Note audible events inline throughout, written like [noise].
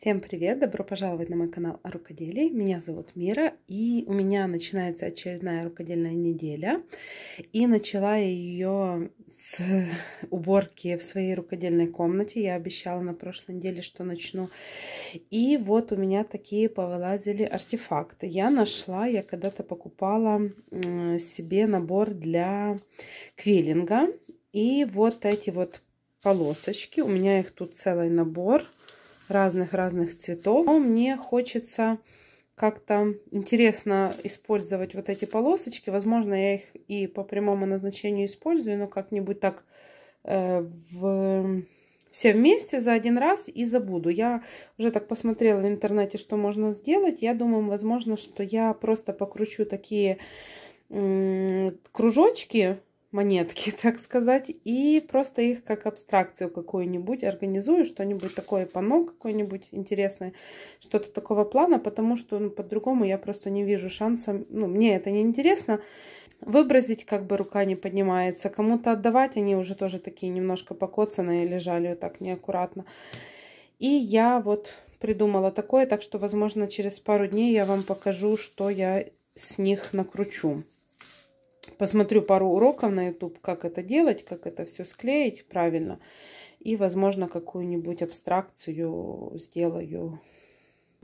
Всем привет! Добро пожаловать на мой канал о рукоделии. Меня зовут Мира, и у меня начинается очередная рукодельная неделя. И начала я ее с [laughs] уборки в своей рукодельной комнате. Я обещала на прошлой неделе, что начну. И вот у меня такие повылазили артефакты. Я нашла, я когда-то покупала себе набор для квиллинга. И вот эти вот полосочки, у меня их тут целый набор – разных-разных цветов. Но мне хочется как-то интересно использовать вот эти полосочки. Возможно, я их и по прямому назначению использую, но как-нибудь так э, в все вместе за один раз и забуду. Я уже так посмотрела в интернете, что можно сделать. Я думаю, возможно, что я просто покручу такие кружочки монетки, [laughs] так сказать, и просто их как абстракцию какую-нибудь организую, что-нибудь такое панно какое-нибудь интересное, что-то такого плана, потому что ну, по-другому я просто не вижу шанса, ну, мне это не интересно, выбросить как бы рука не поднимается, кому-то отдавать, они уже тоже такие немножко покоцанные лежали вот так неаккуратно. И я вот придумала такое, так что, возможно, через пару дней я вам покажу, что я с них накручу посмотрю пару уроков на YouTube, как это делать, как это все склеить правильно. И, возможно, какую-нибудь абстракцию сделаю.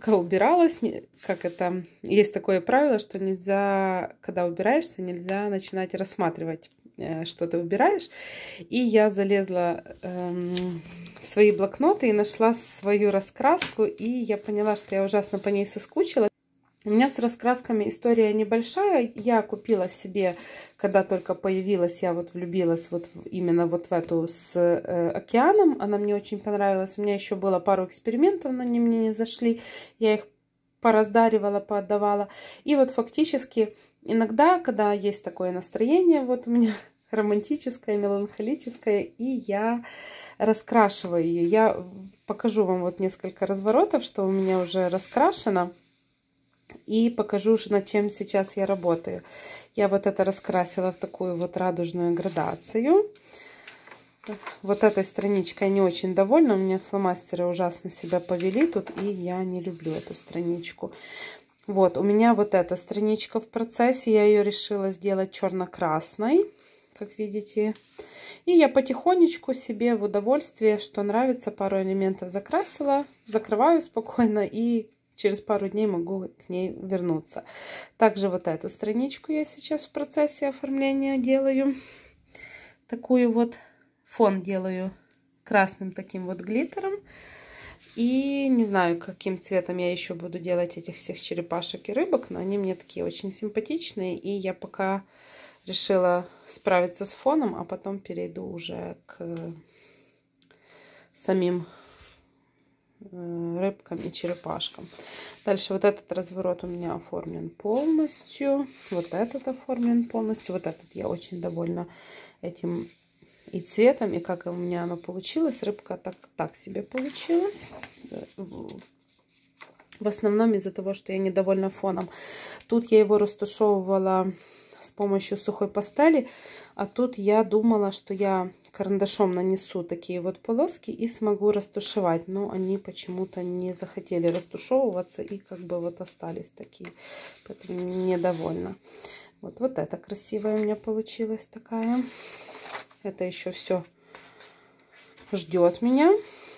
Когда убиралась, как это... Есть такое правило, что нельзя, когда убираешься, нельзя начинать рассматривать э, что ты убираешь. И я залезла эм, в свои блокноты и нашла свою раскраску. И я поняла, что я ужасно по ней соскучилась. У меня с раскрасками история небольшая. Я купила себе, когда только появилась, я вот влюбилась вот именно вот в эту с э, океаном. Она мне очень понравилась. У меня еще было пару экспериментов, но они мне не зашли. Я их пораздаривала, поотдавала. И вот фактически иногда, когда есть такое настроение, вот у меня [laughs] романтическое, меланхолическое, и я раскрашиваю ее. Я покажу вам вот несколько разворотов, что у меня уже раскрашено. И покажу, над чем сейчас я работаю. Я вот это раскрасила в такую вот радужную градацию. Вот этой страничкой не очень довольна. У меня фломастеры ужасно себя повели тут, и я не люблю эту страничку. Вот, у меня вот эта страничка в процессе. Я ее решила сделать черно-красной, как видите. И я потихонечку себе в удовольствие, что нравится, пару элементов закрасила. Закрываю спокойно и через пару дней могу к ней вернуться. Также вот эту страничку я сейчас в процессе оформления делаю. Такую вот фон делаю красным таким вот глиттером. И не знаю, каким цветом я еще буду делать этих всех черепашек и рыбок, но они мне такие очень симпатичные. И я пока решила справиться с фоном, а потом перейду уже к самим рыбкам и черепашкам. Дальше вот этот разворот у меня оформлен полностью. Вот этот оформлен полностью. Вот этот я очень довольна этим и цветом, и как у меня оно получилось. Рыбка так, так себе получилась. В основном из-за того, что я недовольна фоном. Тут я его растушевывала с помощью сухой пастели. А тут я думала, что я карандашом нанесу такие вот полоски и смогу растушевать. Но они почему-то не захотели растушевываться и как бы вот остались такие. Поэтому недовольна. Вот, вот это красивая у меня получилась такая. Это еще все ждет меня.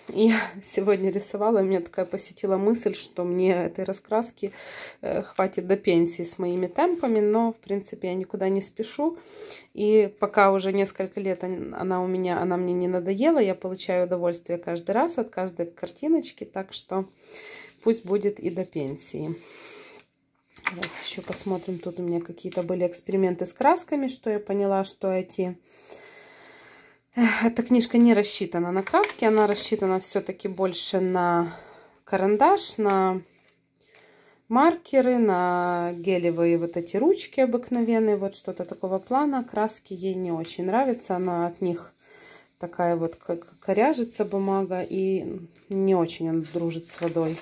[laughs] Я сегодня рисовала, и меня такая посетила мысль, что мне этой раскраски э, хватит до пенсии с моими темпами, но, в принципе, я никуда не спешу. И пока уже несколько лет она у меня, она мне не надоела, я получаю удовольствие каждый раз от каждой картиночки, так что пусть будет и до пенсии. Давайте еще посмотрим, тут у меня какие-то были эксперименты с красками, что я поняла, что эти... Эта книжка не рассчитана на краски, она рассчитана все-таки больше на карандаш, на маркеры, на гелевые вот эти ручки обыкновенные, вот что-то такого плана. Краски ей не очень нравятся, она от них такая вот как коряжится бумага и не очень он дружит с водой.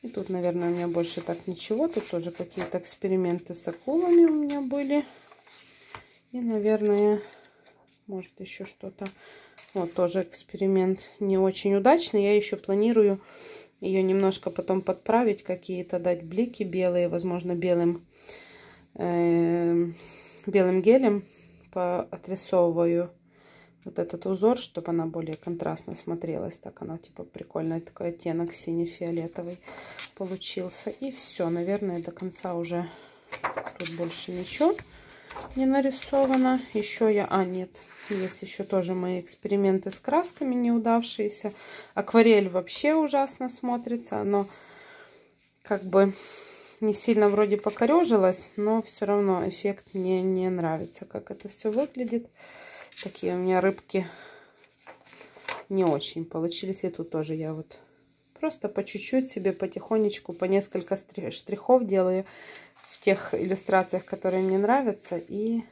И тут, наверное, у меня больше так ничего. Тут тоже какие-то эксперименты с акулами у меня были. И, наверное, может еще что-то. Вот тоже эксперимент не очень удачный. Я еще планирую ее немножко потом подправить, какие-то дать блики белые, возможно, белым, э, белым гелем поотрисовываю вот этот узор, чтобы она более контрастно смотрелась. Так она типа прикольный такой оттенок сине-фиолетовый получился. И все, наверное, до конца уже тут больше ничего не нарисовано. Еще я... А, нет. Есть еще тоже мои эксперименты с красками неудавшиеся. Акварель вообще ужасно смотрится. Оно как бы не сильно вроде покорежилось, но все равно эффект мне не нравится, как это все выглядит. Такие у меня рыбки не очень получились. И тут тоже я вот просто по чуть-чуть себе потихонечку, по несколько штрихов делаю тех иллюстрациях, которые мне нравятся. И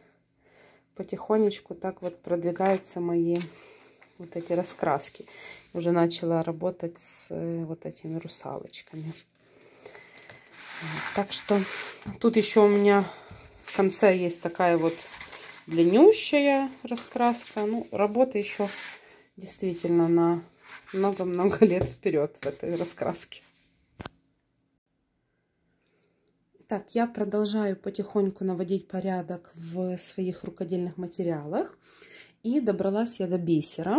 потихонечку так вот продвигаются мои вот эти раскраски. Уже начала работать с э, вот этими русалочками. Так что тут еще у меня в конце есть такая вот длиннющая раскраска. Ну, работа еще действительно на много-много лет вперед в этой раскраске. Так, я продолжаю потихоньку наводить порядок в своих рукодельных материалах. И добралась я до бисера.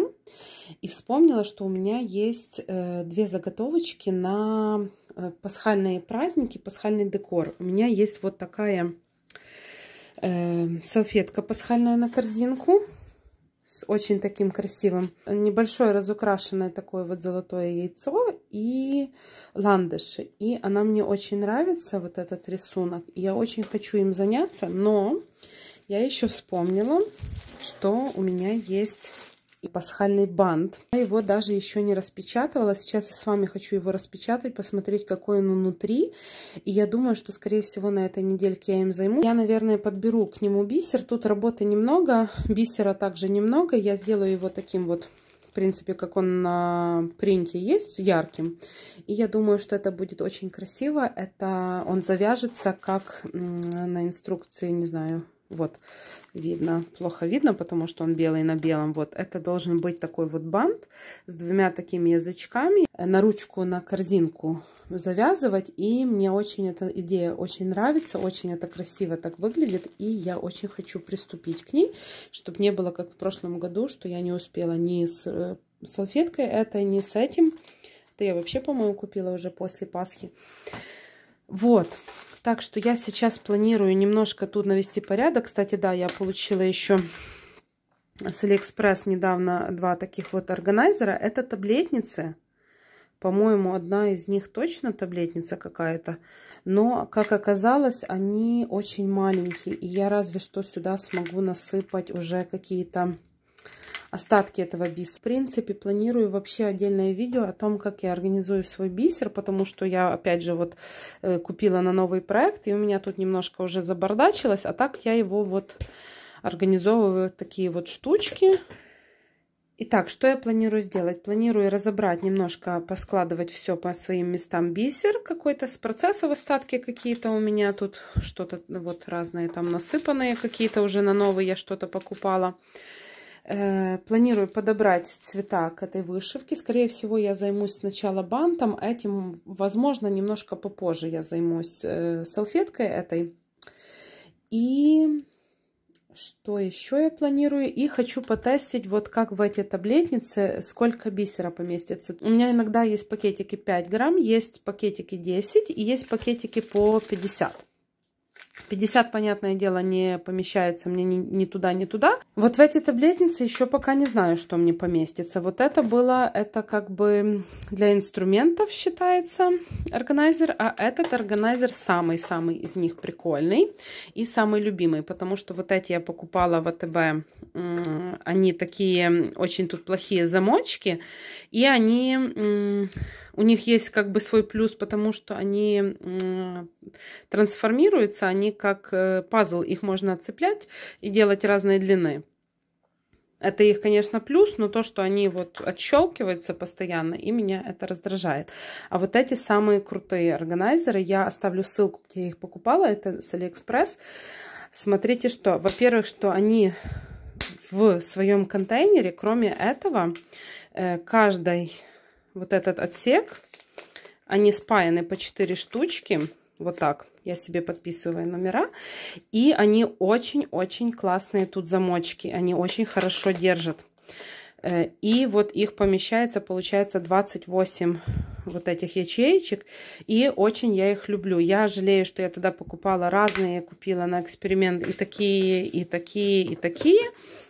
И вспомнила, что у меня есть э, две заготовочки на э, пасхальные праздники, пасхальный декор. У меня есть вот такая э, салфетка пасхальная на корзинку с очень таким красивым. Небольшое разукрашенное такое вот золотое яйцо и ландыши. И она мне очень нравится, вот этот рисунок. я очень хочу им заняться, но я еще вспомнила, что у меня есть и пасхальный бант. Я его даже еще не распечатывала. Сейчас я с вами хочу его распечатать, посмотреть, какой он внутри. И я думаю, что, скорее всего, на этой недельке я им займу. Я, наверное, подберу к нему бисер. Тут работы немного, бисера также немного. Я сделаю его таким вот в принципе, как он на принте есть, ярким. И я думаю, что это будет очень красиво. Это он завяжется, как на инструкции, не знаю, вот видно, плохо видно, потому что он белый на белом, вот это должен быть такой вот бант с двумя такими язычками, на ручку, на корзинку завязывать, и мне очень эта идея очень нравится, очень это красиво так выглядит, и я очень хочу приступить к ней, чтобы не было как в прошлом году, что я не успела ни с э, салфеткой это, ни с этим, это я вообще, по-моему, купила уже после Пасхи, вот, так что я сейчас планирую немножко тут навести порядок. Кстати, да, я получила еще с Алиэкспресс недавно два таких вот органайзера. Это таблетницы. По-моему, одна из них точно таблетница какая-то. Но, как оказалось, они очень маленькие. И я разве что сюда смогу насыпать уже какие-то остатки этого бисера. В принципе, планирую вообще отдельное видео о том, как я организую свой бисер, потому что я, опять же, вот э, купила на новый проект, и у меня тут немножко уже забордачилось, а так я его вот организовываю такие вот штучки. Итак, что я планирую сделать? Планирую разобрать немножко, поскладывать все по своим местам бисер какой-то с процесса в остатке какие-то у меня тут что-то ну, вот разные там насыпанные какие-то уже на новые я что-то покупала. Э, планирую подобрать цвета к этой вышивке. Скорее всего, я займусь сначала бантом, а этим, возможно, немножко попозже я займусь э, салфеткой этой. И что еще я планирую? И хочу потестить, вот как в эти таблетницы, сколько бисера поместится. У меня иногда есть пакетики 5 грамм, есть пакетики 10 и есть пакетики по 50 50, понятное дело, не помещается мне ни, ни туда, ни туда. Вот в эти таблетницы еще пока не знаю, что мне поместится. Вот это было, это как бы для инструментов считается органайзер, а этот органайзер самый-самый из них прикольный и самый любимый, потому что вот эти я покупала в АТБ, они такие очень тут плохие замочки, и они у них есть как бы свой плюс, потому что они трансформируются, они как э, пазл, их можно отцеплять и делать разные длины. Это их, конечно, плюс, но то, что они вот отщелкиваются постоянно, и меня это раздражает. А вот эти самые крутые органайзеры, я оставлю ссылку, где я их покупала, это с Алиэкспресс. Смотрите, что, во-первых, что они в своем контейнере, кроме этого, э, каждой вот этот отсек. Они спаяны по 4 штучки. Вот так. Я себе подписываю номера. И они очень-очень классные тут замочки. Они очень хорошо держат. Э, и вот их помещается, получается, 28 вот этих ячеечек. И очень я их люблю. Я жалею, что я туда покупала разные, купила на эксперимент и такие, и такие, и такие.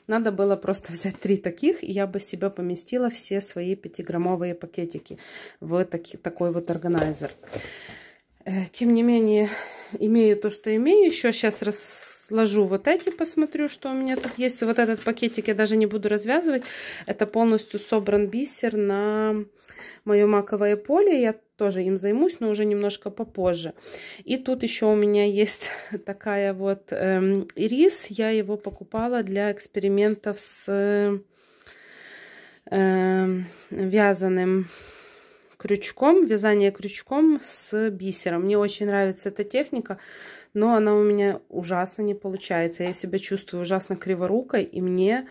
Надо было просто [laughs] взять три таких, и я бы себе поместила все свои 5-граммовые пакетики в таки, такой вот органайзер. Э, тем не менее, имею то, что имею. Еще сейчас раз сложу вот эти, посмотрю, что у меня тут есть. Вот этот пакетик я даже не буду развязывать. Это полностью собран бисер на мое маковое поле. Я тоже им займусь, но уже немножко попозже. И тут еще у меня есть [laughs] такая вот эм, ирис. Я его покупала для экспериментов с э, вязаным крючком, вязание крючком с бисером. Мне очень нравится эта техника но она у меня ужасно не получается. Я себя чувствую ужасно криворукой, и мне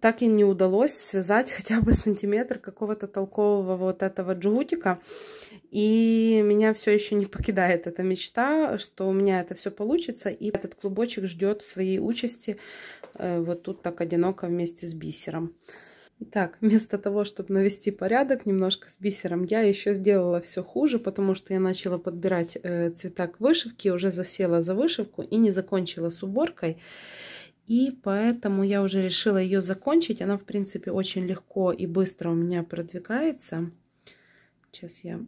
так и не удалось связать [laughs] хотя бы сантиметр какого-то толкового вот этого джутика, И меня все еще не покидает эта мечта, что у меня это все получится. И этот клубочек ждет своей участи э, вот тут так одиноко вместе с бисером. Итак, [laughs] вместо того, чтобы навести порядок немножко с бисером, я еще сделала все хуже, потому что я начала подбирать э, цвета к вышивке, уже засела за вышивку и не закончила с уборкой. И поэтому я уже решила ее закончить. Она, в принципе, очень легко и быстро у меня продвигается. Сейчас я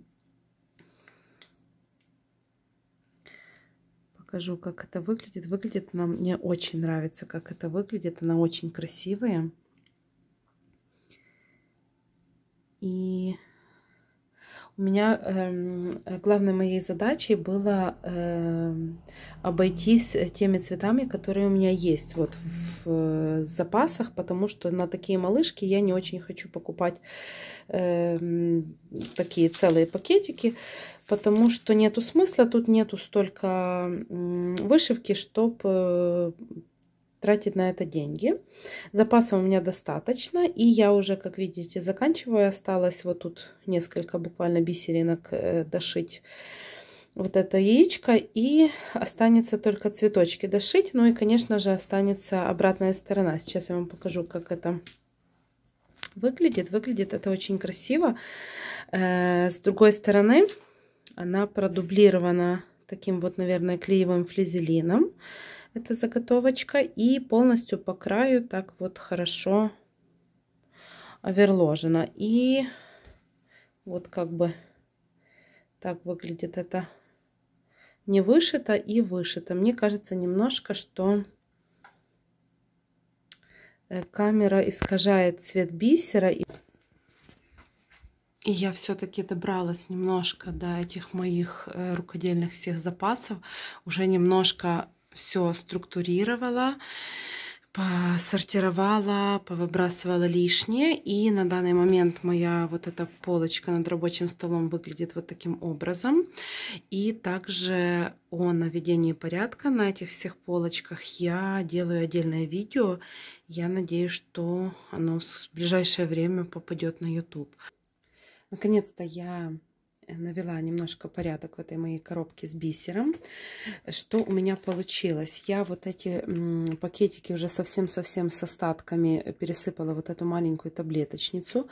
покажу, как это выглядит. Выглядит она мне очень нравится, как это выглядит. Она очень красивая. И у меня э, главной моей задачей было эм, э, обойтись теми цветами, которые у меня есть вот в, в э, запасах, потому что на такие малышки я не очень хочу покупать э, такие целые пакетики, потому что нету смысла, тут нету столько вышивки, чтобы э, тратить на это деньги. Запаса у меня достаточно, и я уже, как видите, заканчиваю. Осталось вот тут несколько буквально бисеринок э, дошить вот это яичко, и останется только цветочки дошить. Ну и, конечно же, останется обратная сторона. Сейчас я вам покажу, как это выглядит. Выглядит это очень красиво. Э, с другой стороны, она продублирована таким вот, наверное, клеевым флизелином эта заготовочка и полностью по краю так вот хорошо верложена. И вот как бы так выглядит это не вышито и вышито. Мне кажется немножко, что э, камера искажает цвет бисера. И я все-таки добралась немножко до этих моих э, рукодельных всех запасов. Уже немножко все структурировала, посортировала, повыбрасывала лишнее. И на данный момент моя вот эта полочка над рабочим столом выглядит вот таким образом. И также о наведении порядка на этих всех полочках я делаю отдельное видео. Я надеюсь, что оно в ближайшее время попадет на YouTube. Наконец-то я Э, навела немножко порядок в этой моей коробке с бисером. Что у меня получилось? Я вот эти пакетики уже совсем-совсем с остатками пересыпала вот эту маленькую таблеточницу.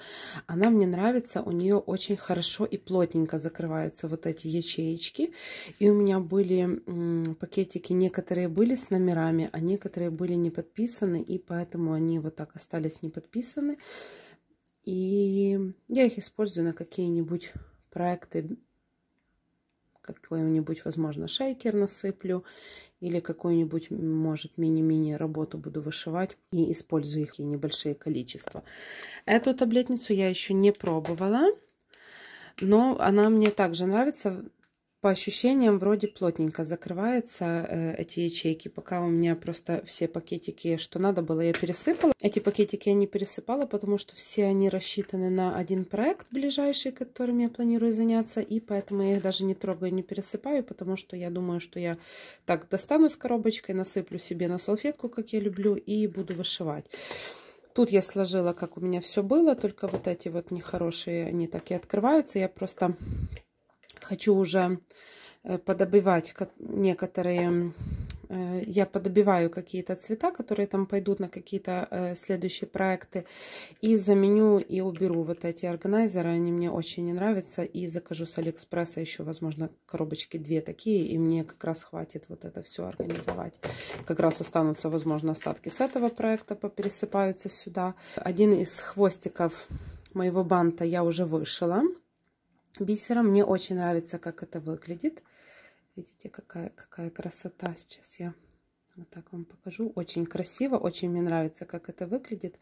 Она мне нравится, у нее очень хорошо и плотненько закрываются вот эти ячеечки. И у меня были пакетики, некоторые были с номерами, а некоторые были не подписаны, и поэтому они вот так остались не подписаны. И я их использую на какие-нибудь проекты какой-нибудь, возможно, шейкер насыплю или какую-нибудь, может, мини-мини работу буду вышивать и использую их и небольшие количества. Эту таблетницу я еще не пробовала, но она мне также нравится по ощущениям вроде плотненько закрываются э, эти ячейки. Пока у меня просто все пакетики, что надо было, я пересыпала. Эти пакетики я не пересыпала, потому что все они рассчитаны на один проект ближайший, которым я планирую заняться. И поэтому я их даже не трогаю, не пересыпаю, потому что я думаю, что я так достану с коробочкой, насыплю себе на салфетку, как я люблю, и буду вышивать. Тут я сложила, как у меня все было, только вот эти вот нехорошие, они так и открываются. Я просто хочу уже э, подобивать некоторые, э, я подобиваю какие-то цвета, которые там пойдут на какие-то э, следующие проекты, и заменю и уберу вот эти органайзеры, они мне очень не нравятся, и закажу с Алиэкспресса еще, возможно, коробочки две такие, и мне как раз хватит вот это все организовать. Как раз останутся, возможно, остатки с этого проекта, попересыпаются сюда. Один из хвостиков моего банта я уже вышила бисером. Мне очень нравится, как это выглядит. Видите, какая, какая красота. Сейчас я вот так вам покажу. Очень красиво, очень мне нравится, как это выглядит.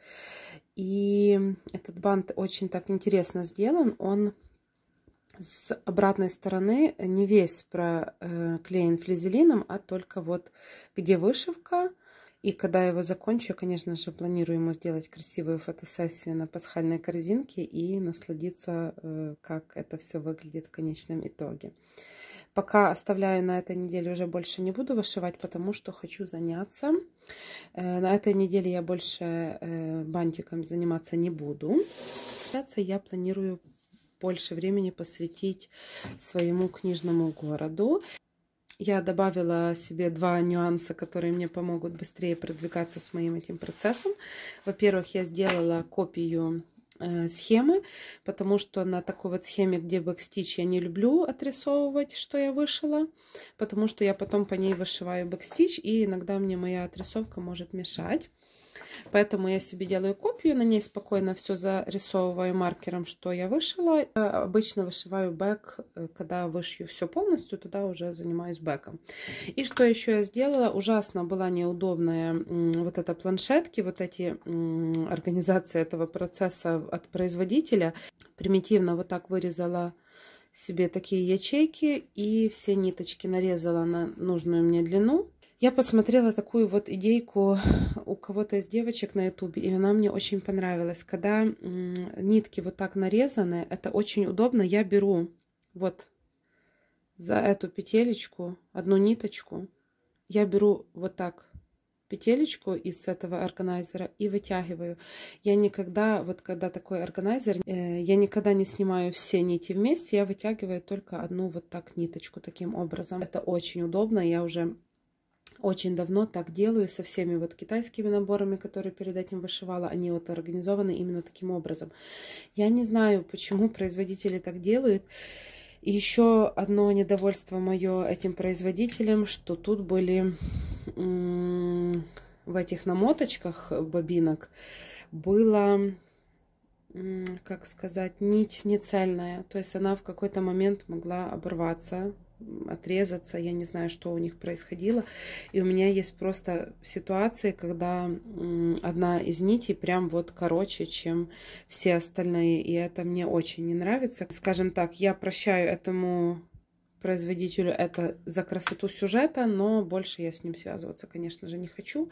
И этот бант очень так интересно сделан. Он с обратной стороны не весь проклеен э, флизелином, а только вот где вышивка, и когда я его закончу, я, конечно же, планирую ему сделать красивую фотосессию на пасхальной корзинке и насладиться, э, как это все выглядит в конечном итоге. Пока оставляю на этой неделе, уже больше не буду вышивать, потому что хочу заняться. Э, на этой неделе я больше э, бантиком заниматься не буду. Я планирую больше времени посвятить своему книжному городу. Я добавила себе два нюанса, которые мне помогут быстрее продвигаться с моим этим процессом. Во-первых, я сделала копию э, схемы, потому что на такой вот схеме, где бэкстич, я не люблю отрисовывать, что я вышила, потому что я потом по ней вышиваю бэкстич, и иногда мне моя отрисовка может мешать. Поэтому я себе делаю копию, на ней спокойно все зарисовываю маркером, что я вышила. Я обычно вышиваю бэк, э, когда вышью все полностью, тогда уже занимаюсь бэком. И что еще я сделала? Ужасно была неудобная вот эта планшетки, вот эти организации этого процесса от производителя. Примитивно вот так вырезала себе такие ячейки и все ниточки нарезала на нужную мне длину я посмотрела такую вот идейку у кого-то из девочек на ютубе, и она мне очень понравилась. Когда нитки вот так нарезаны, это очень удобно. Я беру вот за эту петелечку, одну ниточку, я беру вот так петелечку из этого органайзера и вытягиваю. Я никогда, вот когда такой органайзер, э, я никогда не снимаю все нити вместе, я вытягиваю только одну вот так ниточку таким образом. Это очень удобно, я уже очень давно так делаю со всеми вот китайскими наборами, которые перед этим вышивала. Они вот организованы именно таким образом. Я не знаю, почему производители так делают. И еще одно недовольство мое этим производителям, что тут были в этих намоточках бобинок было, как сказать, нить не цельная, То есть она в какой-то момент могла оборваться, отрезаться, я не знаю, что у них происходило. И у меня есть просто ситуации, когда одна из нитей прям вот короче, чем все остальные, и это мне очень не нравится. Скажем так, я прощаю этому производителю это за красоту сюжета, но больше я с ним связываться, конечно же, не хочу.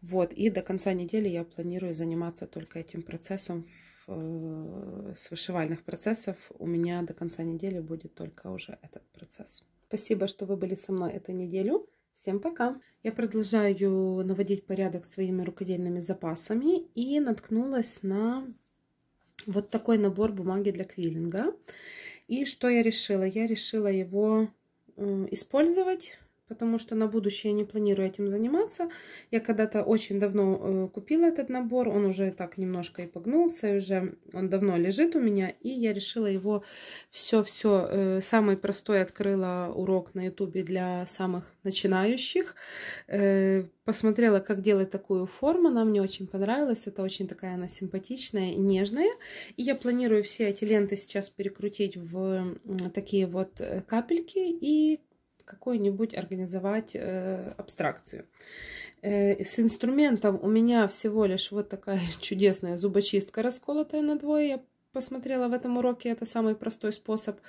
Вот, и до конца недели я планирую заниматься только этим процессом Э, с вышивальных процессов у меня до конца недели будет только уже этот процесс. Спасибо, что вы были со мной эту неделю. Всем пока! Я продолжаю наводить порядок своими рукодельными запасами и наткнулась на вот такой набор бумаги для квиллинга. И что я решила? Я решила его э, использовать потому что на будущее не планирую этим заниматься. Я когда-то очень давно э, купила этот набор, он уже так немножко и погнулся, уже он давно лежит у меня, и я решила его все-все, э, самый простой открыла урок на ютубе для самых начинающих, э, посмотрела, как делать такую форму, она мне очень понравилась, это очень такая она симпатичная, нежная, и я планирую все эти ленты сейчас перекрутить в такие вот капельки и какую-нибудь организовать э, абстракцию. Э, с инструментом у меня всего лишь вот такая [laughs] чудесная зубочистка, расколотая на двое. Я посмотрела в этом уроке, это самый простой способ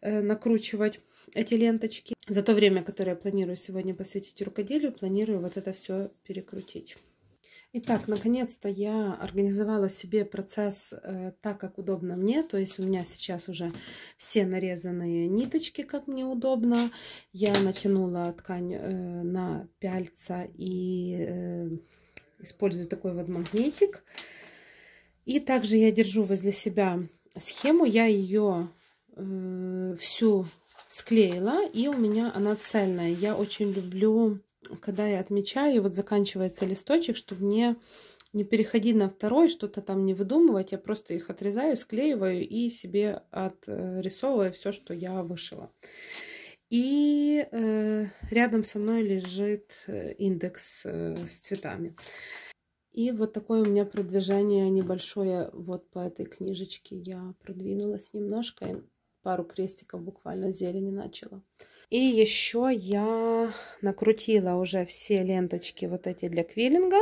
э, накручивать эти ленточки. За то время, которое я планирую сегодня посвятить рукоделию, планирую вот это все перекрутить. Итак, наконец-то я организовала себе процесс э, так, как удобно мне. То есть у меня сейчас уже все нарезанные ниточки, как мне удобно. Я натянула ткань э, на пяльца и э, использую такой вот магнитик. И также я держу возле себя схему. Я ее э, всю склеила, и у меня она цельная. Я очень люблю когда я отмечаю, и вот заканчивается листочек, чтобы не, не переходить на второй, что-то там не выдумывать, я просто их отрезаю, склеиваю и себе отрисовываю все, что я вышила. И э, рядом со мной лежит э, индекс э, с цветами. И вот такое у меня продвижение небольшое вот по этой книжечке. Я продвинулась немножко, пару крестиков буквально зелени начала. И еще я накрутила уже все ленточки вот эти для квиллинга.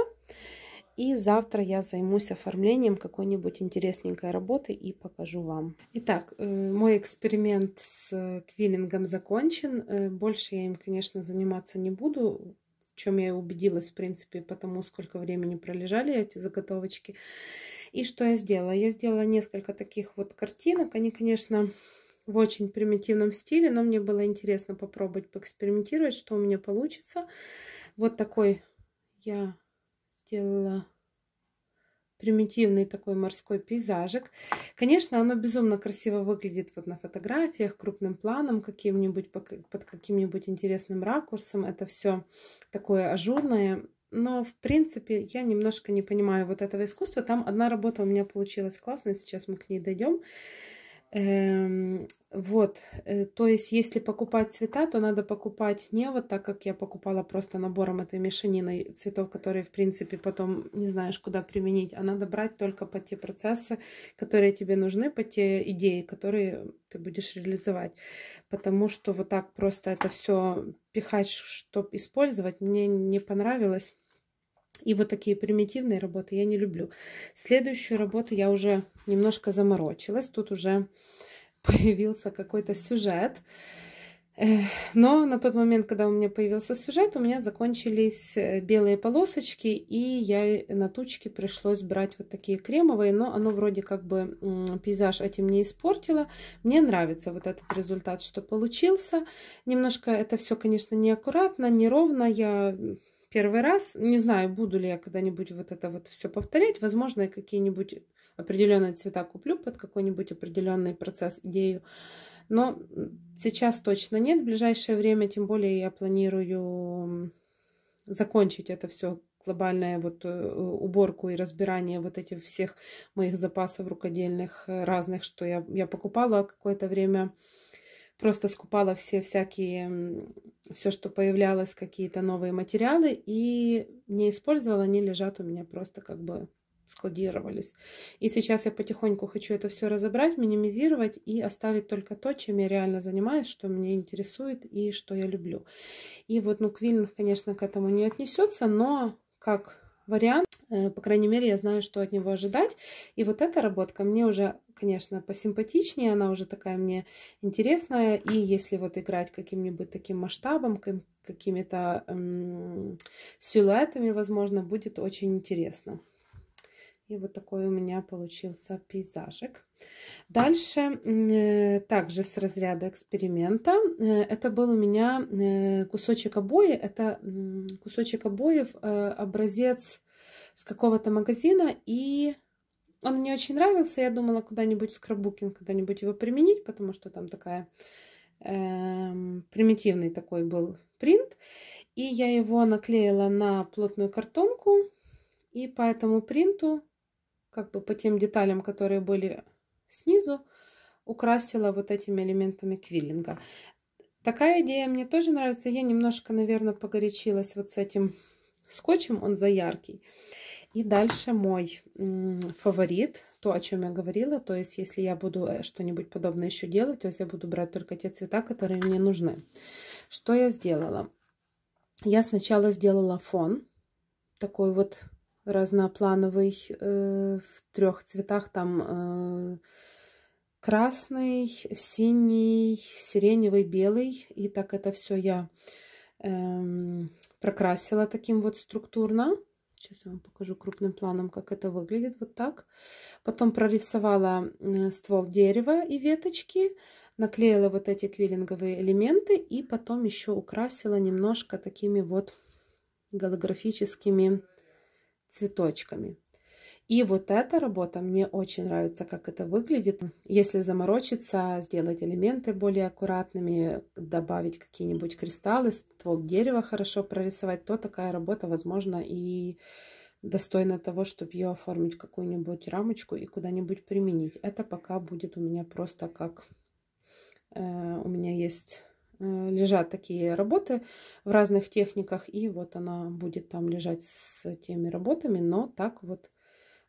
И завтра я займусь оформлением какой-нибудь интересненькой работы и покажу вам. Итак, э, мой эксперимент с квиллингом закончен. Э, больше я им, конечно, заниматься не буду, в чем я и убедилась, в принципе, потому сколько времени пролежали эти заготовочки. И что я сделала? Я сделала несколько таких вот картинок. Они, конечно, в очень примитивном стиле, но мне было интересно попробовать поэкспериментировать, что у меня получится. Вот такой я сделала примитивный такой морской пейзажик. Конечно, оно безумно красиво выглядит вот на фотографиях, крупным планом каким-нибудь, под каким-нибудь интересным ракурсом. Это все такое ажурное. Но, в принципе, я немножко не понимаю вот этого искусства. Там одна работа у меня получилась классная, сейчас мы к ней дойдем. Эм, вот, э, то есть, если покупать цвета, то надо покупать не вот так, как я покупала просто набором этой мешанины цветов, которые, в принципе, потом не знаешь, куда применить, а надо брать только по те процессы, которые тебе нужны, по те идеи, которые ты будешь реализовать. Потому что вот так просто это все пихать, чтобы использовать, мне не понравилось. И вот такие примитивные работы я не люблю. Следующую работу я уже немножко заморочилась. Тут уже [laughs] появился какой-то сюжет. Но на тот момент, когда у меня появился сюжет, у меня закончились э, белые полосочки, и я на тучке пришлось брать вот такие кремовые, но оно вроде как бы пейзаж этим не испортило. Мне нравится вот этот результат, что получился. Немножко это все, конечно, неаккуратно, неровно. Я первый раз. Не знаю, буду ли я когда-нибудь вот это вот все повторять. Возможно, я какие-нибудь определенные цвета куплю под какой-нибудь определенный процесс, идею. Но сейчас точно нет. В ближайшее время, тем более, я планирую закончить это все глобальная вот э, уборку и разбирание вот этих всех моих запасов рукодельных э, разных, что я, я покупала какое-то время просто скупала все всякие, все, что появлялось, какие-то новые материалы, и не использовала, они лежат у меня просто как бы складировались. И сейчас я потихоньку хочу это все разобрать, минимизировать и оставить только то, чем я реально занимаюсь, что меня интересует и что я люблю. И вот, ну, Квиллинг, конечно, к этому не отнесется, но как вариант Э, по крайней мере, я знаю, что от него ожидать. И вот эта работка мне уже, конечно, посимпатичнее, она уже такая мне интересная. И если вот играть каким-нибудь таким масштабом, какими-то силуэтами, возможно, будет очень интересно. И вот такой у меня получился пейзажик. Дальше, также с разряда эксперимента, э, это был у меня э, кусочек обои, это кусочек обоев образец с какого-то магазина, и он мне очень нравился. Я думала куда-нибудь в скраббукинг, когда-нибудь его применить, потому что там такая эм, примитивный такой был принт. И я его наклеила на плотную картонку, и по этому принту, как бы по тем деталям, которые были снизу, украсила вот этими элементами квиллинга. Такая идея мне тоже нравится. Я немножко, наверное, погорячилась вот с этим скотчем, он за яркий. И дальше мой фаворит, то, о чем я говорила, то есть если я буду э, что-нибудь подобное еще делать, то есть я буду брать только те цвета, которые мне нужны. Что я сделала? Я сначала сделала фон, такой вот разноплановый э, в трех цветах, там э, красный, синий, сиреневый, белый. И так это все я э, прокрасила таким вот структурно. Сейчас я вам покажу крупным планом, как это выглядит. Вот так. Потом прорисовала э, ствол дерева и веточки. Наклеила вот эти квиллинговые элементы. И потом еще украсила немножко такими вот голографическими цветочками. И вот эта работа мне очень нравится, как это выглядит. Если заморочиться, сделать элементы более аккуратными, добавить какие-нибудь кристаллы, ствол дерева хорошо прорисовать, то такая работа, возможно, и достойна того, чтобы ее оформить в какую-нибудь рамочку и куда-нибудь применить. Это пока будет у меня просто как... Э, у меня есть э, лежат такие работы в разных техниках, и вот она будет там лежать с теми работами, но так вот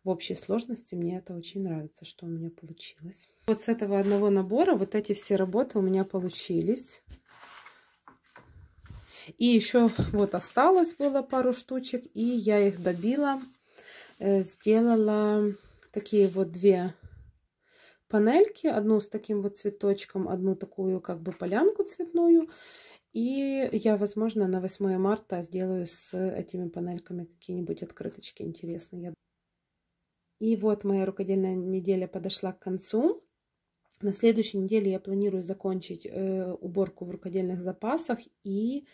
в общей сложности мне это очень нравится, что у меня получилось. Вот с этого одного набора вот эти все работы у меня получились. И еще вот осталось было пару штучек, и я их добила. Э, сделала такие вот две панельки, одну с таким вот цветочком, одну такую как бы полянку цветную. И я, возможно, на 8 марта сделаю с этими панельками какие-нибудь открыточки интересные. И вот моя рукодельная неделя подошла к концу. На следующей неделе я планирую закончить э, уборку в рукодельных запасах и,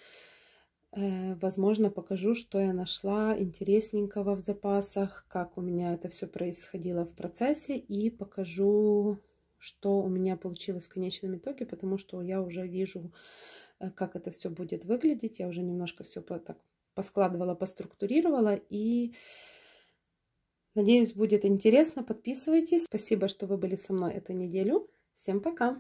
э, возможно, покажу, что я нашла интересненького в запасах, как у меня это все происходило в процессе и покажу, что у меня получилось в конечном итоге, потому что я уже вижу, э, как это все будет выглядеть. Я уже немножко все по так поскладывала, поструктурировала и... Надеюсь, будет интересно. Подписывайтесь. Спасибо, что вы были со мной эту неделю. Всем пока!